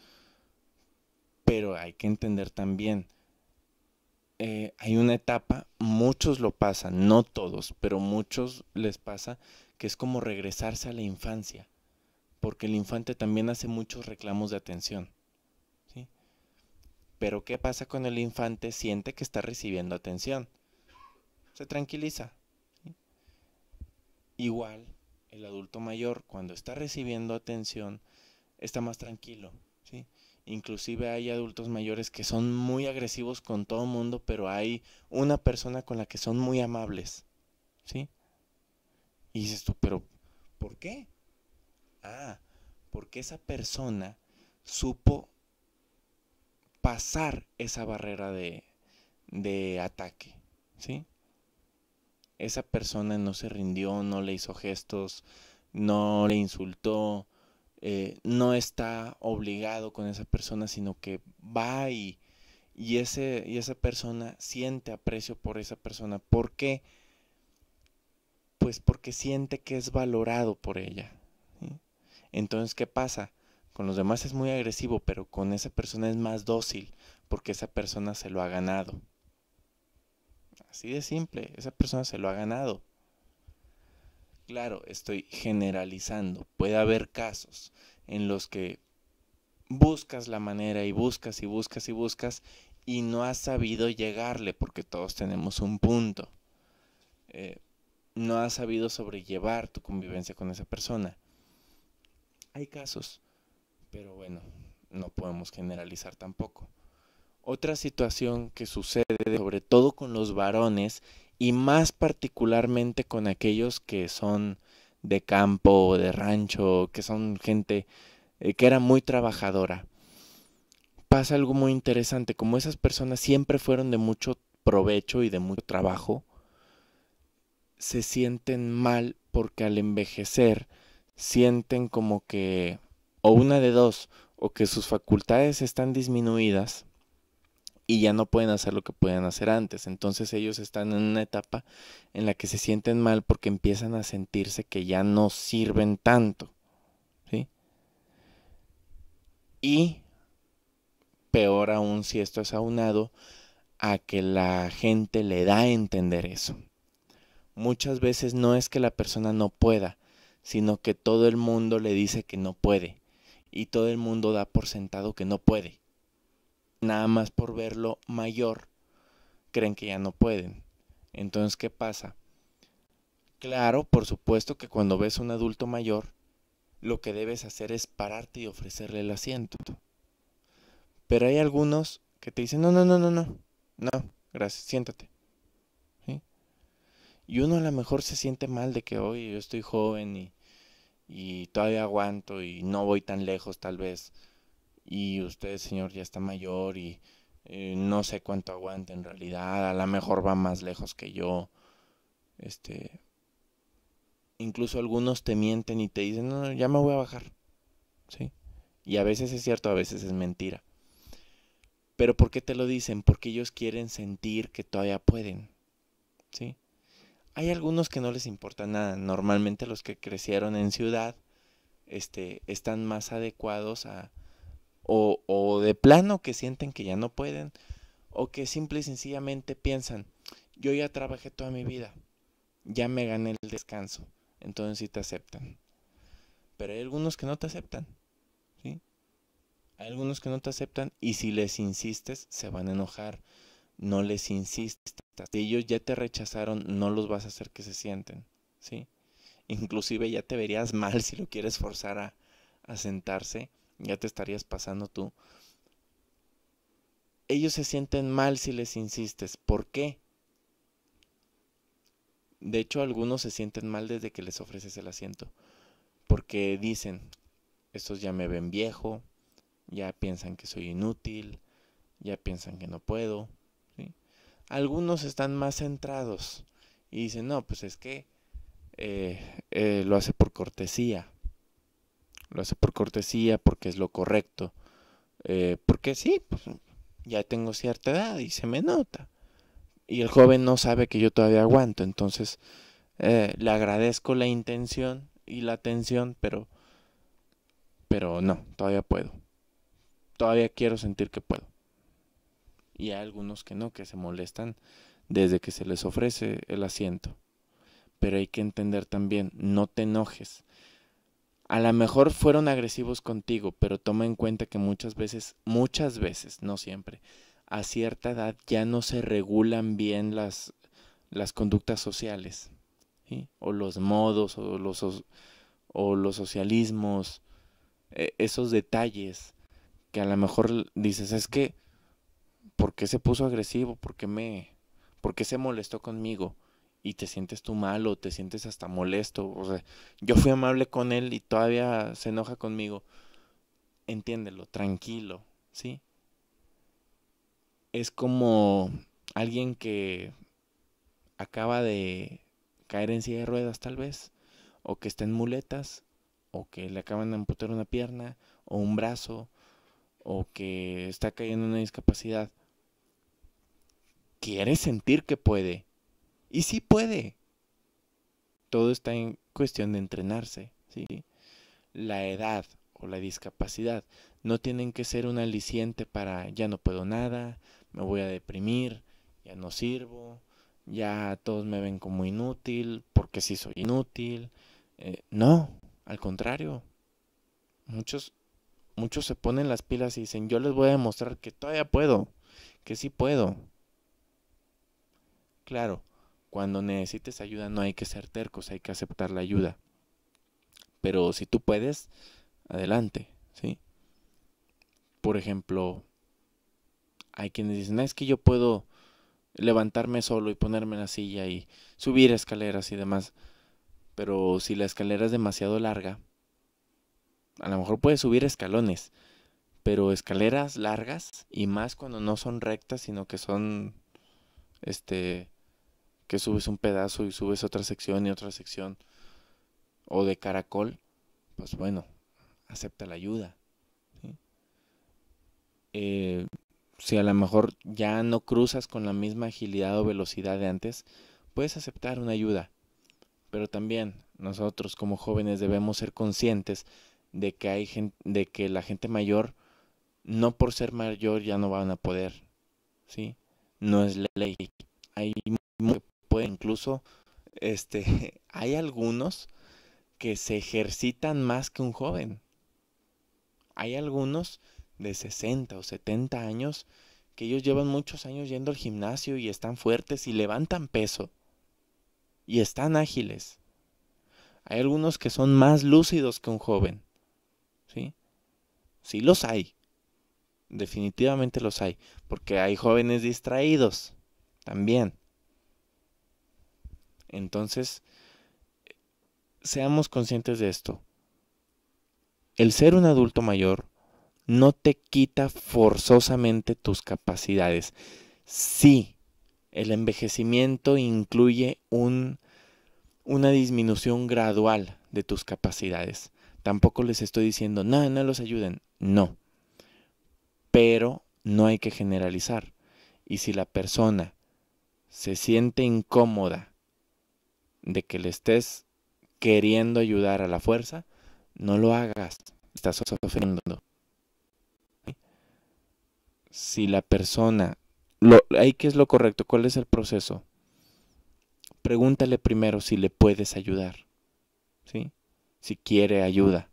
Pero hay que entender también eh, hay una etapa, muchos lo pasan, no todos, pero muchos les pasa que es como regresarse a la infancia, porque el infante también hace muchos reclamos de atención. Pero ¿qué pasa con el infante? Siente que está recibiendo atención, se tranquiliza. Igual, el adulto mayor, cuando está recibiendo atención, está más tranquilo, Inclusive hay adultos mayores que son muy agresivos con todo el mundo, pero hay una persona con la que son muy amables. ¿Sí? Y dices tú, pero ¿por qué? Ah, porque esa persona supo pasar esa barrera de, de ataque. ¿Sí? Esa persona no se rindió, no le hizo gestos, no le insultó, eh, no está obligado con esa persona, sino que va y, ese, y esa persona siente aprecio por esa persona. ¿Por qué? Pues porque siente que es valorado por ella. Entonces, ¿qué pasa? Con los demás es muy agresivo, pero con esa persona es más dócil, porque esa persona se lo ha ganado. Así de simple, esa persona se lo ha ganado. Claro, estoy generalizando. Puede haber casos en los que buscas la manera y buscas y buscas y buscas y no has sabido llegarle porque todos tenemos un punto. Eh, no has sabido sobrellevar tu convivencia con esa persona. Hay casos, pero bueno, no podemos generalizar tampoco. Otra situación que sucede, sobre todo con los varones, y más particularmente con aquellos que son de campo, o de rancho, que son gente eh, que era muy trabajadora. Pasa algo muy interesante, como esas personas siempre fueron de mucho provecho y de mucho trabajo, se sienten mal porque al envejecer sienten como que, o una de dos, o que sus facultades están disminuidas, y ya no pueden hacer lo que podían hacer antes. Entonces ellos están en una etapa en la que se sienten mal porque empiezan a sentirse que ya no sirven tanto. ¿sí? Y peor aún si esto es aunado a que la gente le da a entender eso. Muchas veces no es que la persona no pueda, sino que todo el mundo le dice que no puede y todo el mundo da por sentado que no puede nada más por verlo mayor, creen que ya no pueden. Entonces, ¿qué pasa? Claro, por supuesto que cuando ves a un adulto mayor, lo que debes hacer es pararte y ofrecerle el asiento. Pero hay algunos que te dicen, no, no, no, no, no, no, gracias, siéntate. Y uno a lo mejor se siente mal de que hoy yo estoy joven y, y todavía aguanto y no voy tan lejos tal vez y usted, señor, ya está mayor y eh, no sé cuánto aguanta en realidad, a lo mejor va más lejos que yo. Este incluso algunos te mienten y te dicen, "No, no ya me voy a bajar." ¿Sí? Y a veces es cierto, a veces es mentira. Pero ¿por qué te lo dicen? Porque ellos quieren sentir que todavía pueden. ¿Sí? Hay algunos que no les importa nada. Normalmente los que crecieron en ciudad este, están más adecuados a, o, de plano que sienten que ya no pueden, o que simple y sencillamente piensan, yo ya trabajé toda mi vida, ya me gané el descanso, entonces sí te aceptan. Pero hay algunos que no te aceptan, ¿sí? Hay algunos que no te aceptan y si les insistes se van a enojar, no les insistas. Si ellos ya te rechazaron, no los vas a hacer que se sienten, ¿sí? Inclusive ya te verías mal si lo quieres forzar a, a sentarse ya te estarías pasando tú. Ellos se sienten mal si les insistes. ¿Por qué? De hecho, algunos se sienten mal desde que les ofreces el asiento. Porque dicen, estos ya me ven viejo, ya piensan que soy inútil, ya piensan que no puedo. Algunos están más centrados y dicen, no, pues es que eh, eh, lo hace por cortesía lo hace por cortesía, porque es lo correcto, eh, porque sí, pues, ya tengo cierta edad y se me nota. Y el joven no sabe que yo todavía aguanto, entonces eh, le agradezco la intención y la atención, pero, pero no, todavía puedo. Todavía quiero sentir que puedo. Y hay algunos que no, que se molestan desde que se les ofrece el asiento. Pero hay que entender también, no te enojes a lo mejor fueron agresivos contigo, pero toma en cuenta que muchas veces, muchas veces, no siempre, a cierta edad ya no se regulan bien las, las conductas sociales, o los modos, o los, o los socialismos, e-, esos detalles que a lo mejor dices, es que, ¿por qué se puso agresivo? ¿Por me, por qué se molestó conmigo? y te sientes tú mal o te sientes hasta molesto. O sea, yo fui amable con él y todavía se enoja conmigo. Entiéndelo, tranquilo, ¿sí? Es como alguien que acaba de caer en silla de ruedas tal vez, o que está en muletas, o que le acaban de amputar una pierna, o un brazo, o que está cayendo en una discapacidad. Quiere sentir que puede, y sí puede. Todo está en cuestión de entrenarse, ¿sí? La edad o la discapacidad no tienen que ser un aliciente para ya no puedo nada, me voy a deprimir, ya no sirvo, ya todos me ven como inútil, porque sí soy inútil. Eh, no, al contrario. Muchos, muchos se ponen las pilas y dicen, yo les voy a demostrar que todavía puedo, que sí puedo. Claro, cuando necesites ayuda no hay que ser tercos, hay que aceptar la ayuda. Pero si tú puedes, adelante, ¿sí? Por ejemplo, hay quienes dicen, es que yo puedo levantarme solo y ponerme en la silla y subir escaleras y demás. Pero si la escalera es demasiado larga, a lo mejor puedes subir escalones, pero escaleras largas y más cuando no son rectas, sino que son este que subes un pedazo y subes otra sección y otra sección, o de caracol, pues bueno, acepta la ayuda. Eh, si a lo mejor ya no cruzas con la misma agilidad o velocidad de antes, puedes aceptar una ayuda. Pero también nosotros como jóvenes debemos ser conscientes de que, hay de que la gente mayor, no por ser mayor ya no van a poder. ¿sí? No es ley. Hay mucho incluso, este, hay algunos que se ejercitan más que un joven. Hay algunos de 60 o 70 años que ellos llevan muchos años yendo al gimnasio y están fuertes y levantan peso y están ágiles. Hay algunos que son más lúcidos que un joven. ¿Sí? Sí los hay. Definitivamente los hay, porque hay jóvenes distraídos también. Entonces, seamos conscientes de esto. El ser un adulto mayor no te quita forzosamente tus capacidades. Sí, el envejecimiento incluye una disminución gradual de tus capacidades. Tampoco les estoy diciendo, no, no los ayuden. No. Pero no hay que generalizar. Y si la persona se siente incómoda de que le estés queriendo ayudar a la fuerza, no lo hagas. Estás sufriendo Si la persona... Lo, ahí qué es lo correcto, ¿cuál es el proceso? Pregúntale primero si le puedes ayudar. Si quiere ayuda.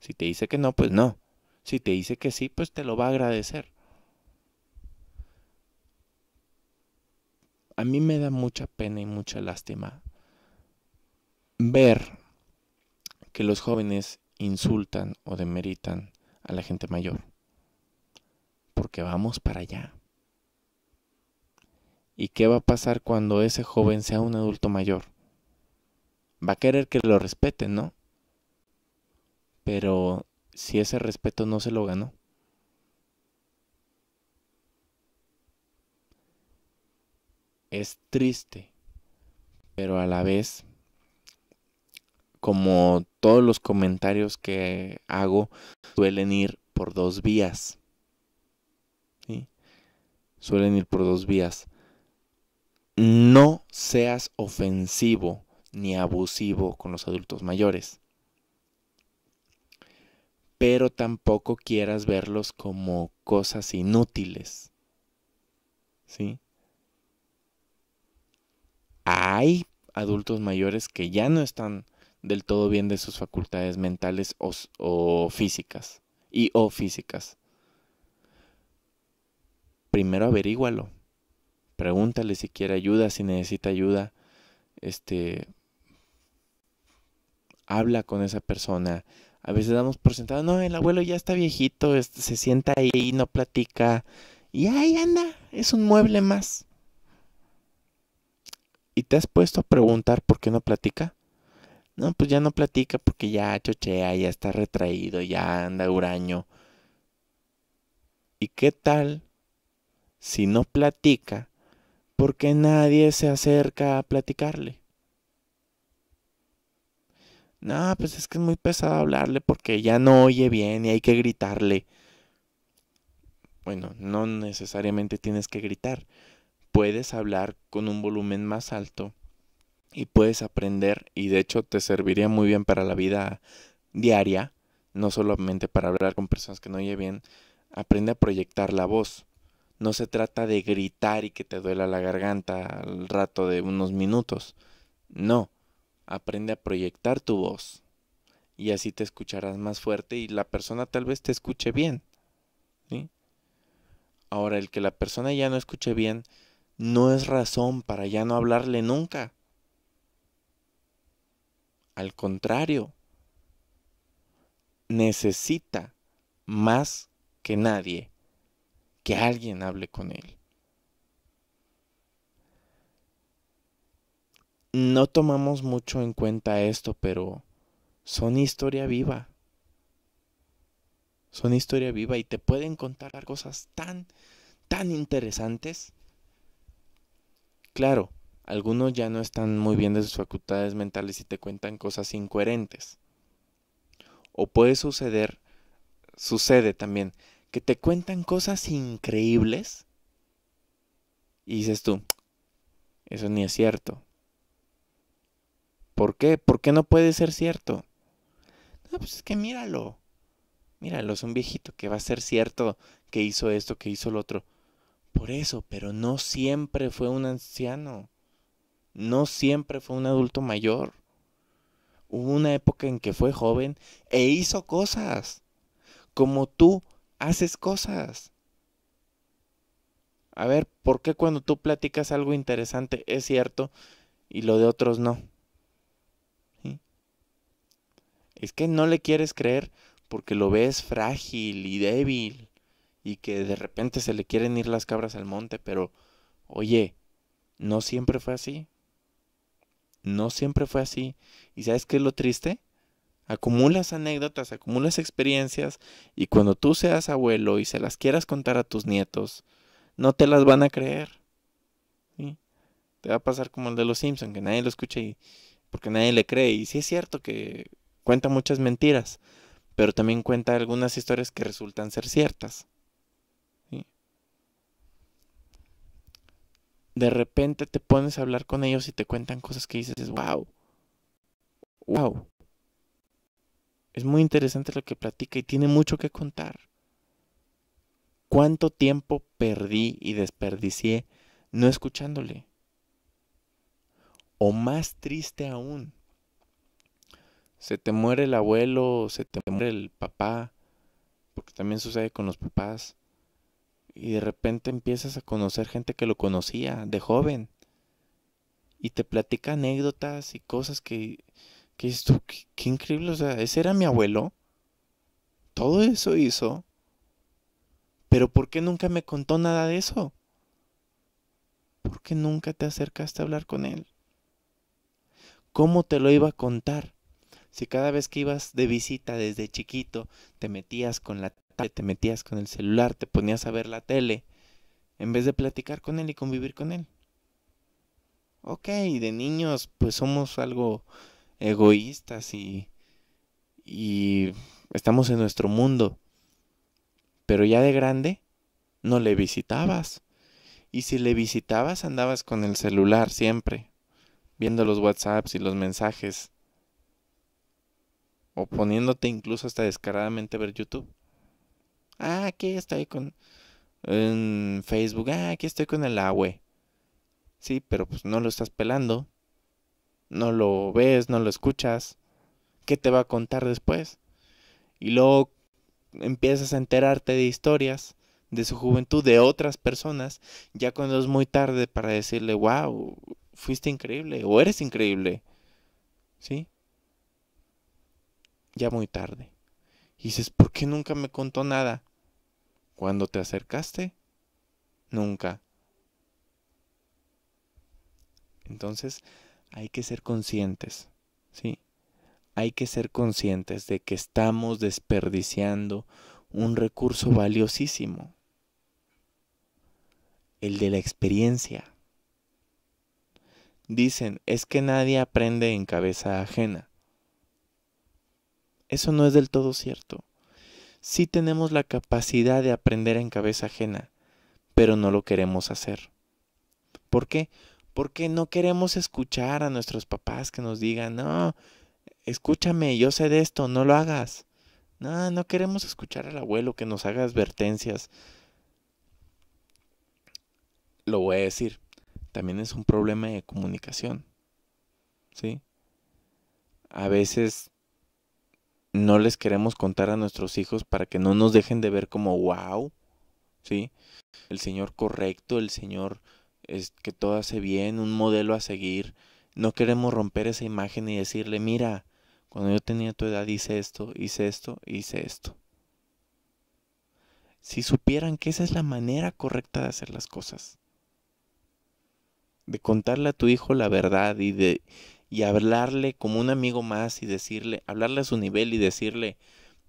Si te dice que no, pues no. Si te dice que sí, pues te lo va a agradecer. A mí me da mucha pena y mucha lástima ver que los jóvenes insultan o demeritan a la gente mayor. Porque vamos para allá. ¿Y qué va a pasar cuando ese joven sea un adulto mayor? Va a querer que lo respeten, ¿no? Pero si ese respeto no se lo ganó. Es triste, pero a la vez como todos los comentarios que hago, suelen ir por dos vías. ¿Sí? Suelen ir por dos vías. No seas ofensivo ni abusivo con los adultos mayores. Pero tampoco quieras verlos como cosas inútiles. ¿Sí? Hay adultos mayores que ya no están del todo bien de sus facultades mentales o, físicas y o físicas. Primero averígualo. Pregúntale si quiere ayuda, si necesita ayuda. Este habla con esa persona. A veces damos por sentado, no, el abuelo ya está viejito, se sienta ahí, no platica. Y ahí anda, es un mueble más. ¿Y te has puesto a preguntar por qué no platica? No, pues ya no platica porque ya chochea, ya está retraído, ya anda huraño. ¿Y qué tal si no platica porque nadie se acerca a platicarle? No, pues es que es muy pesado hablarle porque ya no oye bien y hay que gritarle. Bueno, no necesariamente tienes que gritar. Puedes hablar con un volumen más alto y puedes aprender y de hecho te serviría muy bien para la vida diaria, no solamente para hablar con personas que no oye bien, aprende a proyectar la voz. No se trata de gritar y que te duela la garganta al rato de unos minutos. No, aprende a proyectar tu voz y así te escucharás más fuerte y la persona tal vez te escuche bien. Ahora, el que la persona ya no escuche bien no es razón para ya no hablarle nunca. Al contrario, necesita más que nadie que alguien hable con él. No tomamos mucho en cuenta esto, pero son historia viva. Son historia viva y te pueden contar cosas tan, tan interesantes. Claro, algunos ya no están muy bien de sus facultades mentales y te cuentan cosas incoherentes. O puede suceder, sucede también, que te cuentan cosas increíbles y dices tú, eso ni es cierto. ¿Por qué? ¿Por qué no puede ser cierto? No, pues es que míralo. Míralo, es un viejito que va a ser cierto que hizo esto, que hizo lo otro. Por eso, pero no siempre fue un anciano no siempre fue un adulto mayor. Hubo una época en que fue joven e hizo cosas, como tú haces cosas. A ver, ¿por qué cuando tú platicas algo interesante es cierto y lo de otros no? Es que no le quieres creer porque lo ves frágil y débil y que de repente se le quieren ir las cabras al monte, pero oye, no siempre fue así no siempre fue así. ¿Y sabes qué es lo triste? Acumulas anécdotas, acumulas experiencias y cuando tú seas abuelo y se las quieras contar a tus nietos, no te las van a creer. Te va a pasar como el de los Simpson, que nadie lo escucha y porque nadie le cree. Y sí es cierto que cuenta muchas mentiras, pero también cuenta algunas historias que resultan ser ciertas. de repente te pones a hablar con ellos y te cuentan cosas que dices, wow, wow. Es muy interesante lo que platica y tiene mucho que contar. ¿Cuánto tiempo perdí y desperdicié no escuchándole? O más triste aún, se te muere el abuelo, se te muere el papá, porque también sucede con los papás y de repente empiezas a conocer gente que lo conocía de joven y te platica anécdotas y cosas que, que dices tú, qué, increíble, o sea, ese era mi abuelo, todo eso hizo, pero ¿por qué nunca me contó nada de eso? ¿Por qué nunca te acercaste a hablar con él? ¿Cómo te lo iba a contar? Si cada vez que ibas de visita desde chiquito te metías con la te metías con el celular, te ponías a ver la tele, en vez de platicar con él y convivir con él. Ok, de niños pues somos algo egoístas y, y estamos en nuestro mundo, pero ya de grande no le visitabas. Y si le visitabas andabas con el celular siempre, viendo los WhatsApps y los mensajes, o poniéndote incluso hasta descaradamente a ver YouTube. Ah, aquí estoy con en Facebook. Ah, aquí estoy con el AWE. Sí, pero pues no lo estás pelando. No lo ves, no lo escuchas. ¿Qué te va a contar después? Y luego empiezas a enterarte de historias de su juventud, de otras personas, ya cuando es muy tarde para decirle, wow, fuiste increíble o eres increíble. ¿Sí? Ya muy tarde. Y dices, ¿por qué nunca me contó nada? Cuando te acercaste? Nunca. Entonces, hay que ser conscientes, ¿sí? Hay que ser conscientes de que estamos desperdiciando un recurso valiosísimo, el de la experiencia. Dicen, es que nadie aprende en cabeza ajena. Eso no es del todo cierto. Sí tenemos la capacidad de aprender en cabeza ajena, pero no lo queremos hacer. ¿Por qué? Porque no queremos escuchar a nuestros papás que nos digan, no, escúchame, yo sé de esto, no lo hagas. No, no queremos escuchar al abuelo que nos haga advertencias. Lo voy a decir, también es un problema de comunicación. ¿Sí? A veces no les queremos contar a nuestros hijos para que no nos dejen de ver como wow, ¿sí? El Señor correcto, el Señor es que todo hace bien, un modelo a seguir. No queremos romper esa imagen y decirle, mira, cuando yo tenía tu edad hice esto, hice esto, hice esto. Si supieran que esa es la manera correcta de hacer las cosas, de contarle a tu hijo la verdad y de, y hablarle como un amigo más y decirle, hablarle a su nivel y decirle,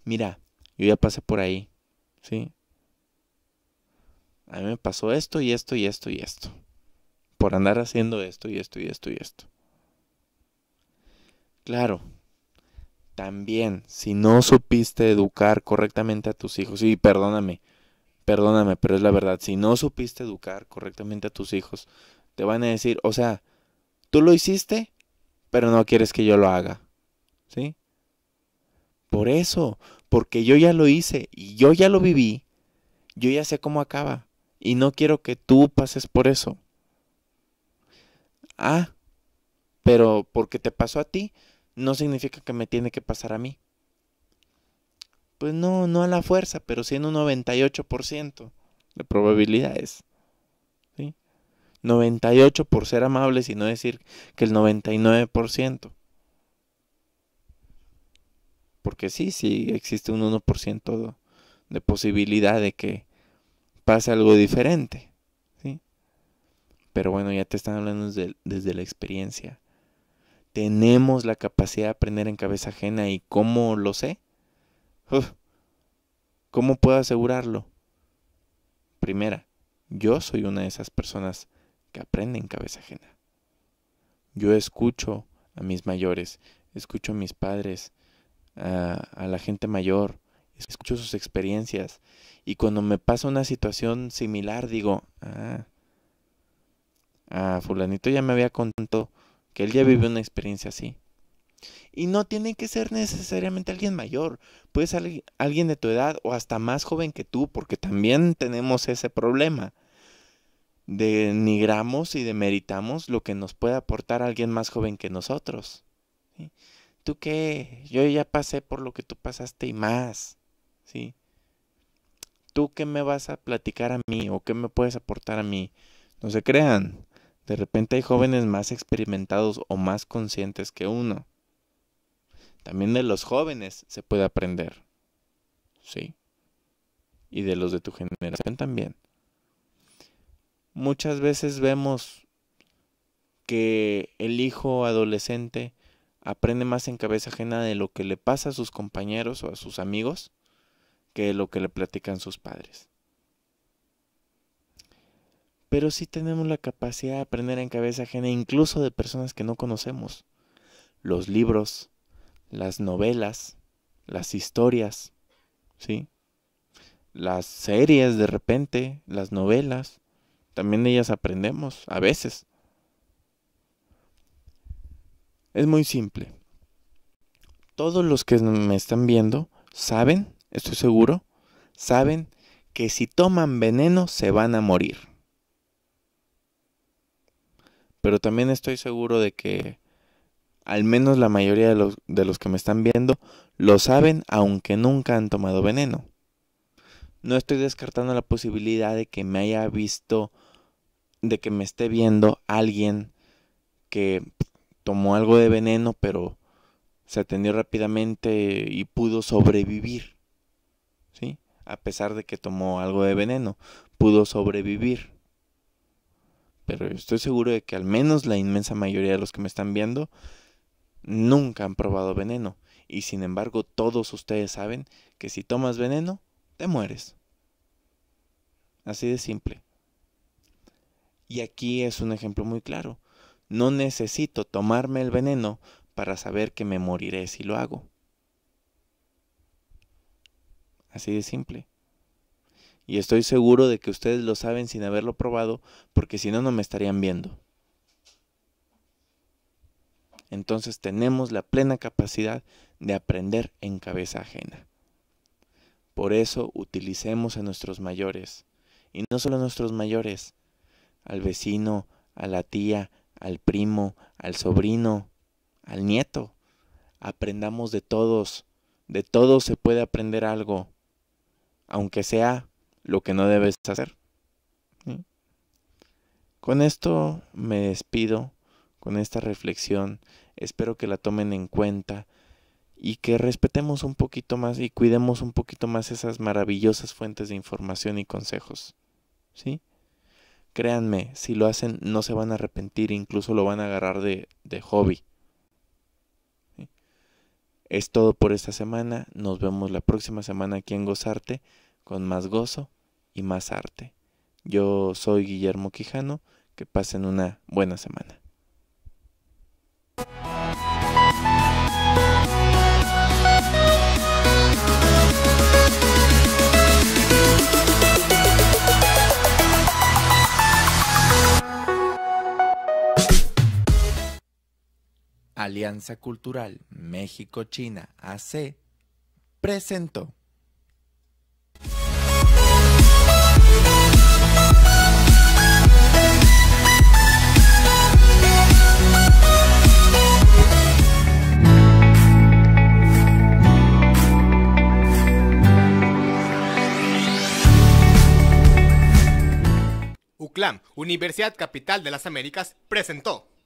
mira, yo ya pasé por ahí, ¿sí? A mí me pasó esto y esto y esto y esto. Por andar haciendo esto y esto y esto y esto. Claro, también si no supiste educar correctamente a tus hijos, y perdóname, perdóname, pero es la verdad, si no supiste educar correctamente a tus hijos, te van a decir, o sea, tú lo hiciste, pero no quieres que yo lo haga. ¿Sí? Por eso, porque yo ya lo hice y yo ya lo viví, yo ya sé cómo acaba y no quiero que tú pases por eso. Ah, pero porque te pasó a ti, no significa que me tiene que pasar a mí. Pues no, no a la fuerza, pero sí en un 98% de probabilidades. 98 por ser amables y no decir que el 99%. Porque sí, sí existe un 1% de posibilidad de que pase algo diferente. ¿sí? Pero bueno, ya te están hablando desde, la experiencia. Tenemos la capacidad de aprender en cabeza ajena y cómo lo sé. ¿Cómo puedo asegurarlo? Primera, yo soy una de esas personas aprenden aprende en cabeza ajena. Yo escucho a mis mayores, escucho a mis padres, a, la gente mayor, escucho sus experiencias y cuando me pasa una situación similar digo, ah, a fulanito ya me había contado que él ya vivió una experiencia así. Y no tiene que ser necesariamente alguien mayor, puede ser alguien de tu edad o hasta más joven que tú, porque también tenemos ese problema denigramos y demeritamos lo que nos puede aportar alguien más joven que nosotros. ¿Tú qué? Yo ya pasé por lo que tú pasaste y más. ¿Sí? ¿Tú qué me vas a platicar a mí o qué me puedes aportar a mí? No se crean. De repente hay jóvenes más experimentados o más conscientes que uno. También de los jóvenes se puede aprender. ¿Sí? Y de los de tu generación también muchas veces vemos que el hijo adolescente aprende más en cabeza ajena de lo que le pasa a sus compañeros o a sus amigos que de lo que le platican sus padres. Pero sí tenemos la capacidad de aprender en cabeza ajena incluso de personas que no conocemos. Los libros, las novelas, las historias, ¿sí? Las series de repente, las novelas, también ellas aprendemos, a veces. Es muy simple. Todos los que me están viendo saben, estoy seguro, saben que si toman veneno se van a morir. Pero también estoy seguro de que al menos la mayoría de los, de los, que me están viendo lo saben aunque nunca han tomado veneno. No estoy descartando la posibilidad de que me haya visto de que me esté viendo alguien que tomó algo de veneno, pero se atendió rápidamente y pudo sobrevivir. ¿Sí? A pesar de que tomó algo de veneno, pudo sobrevivir. Pero estoy seguro de que al menos la inmensa mayoría de los que me están viendo nunca han probado veneno. Y sin embargo, todos ustedes saben que si tomas veneno, te mueres. Así de simple. Y aquí es un ejemplo muy claro. No necesito tomarme el veneno para saber que me moriré si lo hago. Así de simple. Y estoy seguro de que ustedes lo saben sin haberlo probado, porque si no, no me estarían viendo. Entonces tenemos la plena capacidad de aprender en cabeza ajena. Por eso utilicemos a nuestros mayores, y no solo a nuestros mayores, al vecino, a la tía, al primo, al sobrino, al nieto. Aprendamos de todos, de todos se puede aprender algo, aunque sea lo que no debes hacer. Con esto me despido, con esta reflexión, espero que la tomen en cuenta y que respetemos un poquito más y cuidemos un poquito más esas maravillosas fuentes de información y consejos. ¿Sí? Créanme, si lo hacen no se van a arrepentir, incluso lo van a agarrar de, de hobby. Es todo por esta semana, nos vemos la próxima semana aquí en Gozarte con más gozo y más arte. Yo soy Guillermo Quijano, que pasen una buena semana. Alianza Cultural México-China AC presentó. UCLAM, Universidad Capital de las Américas, presentó.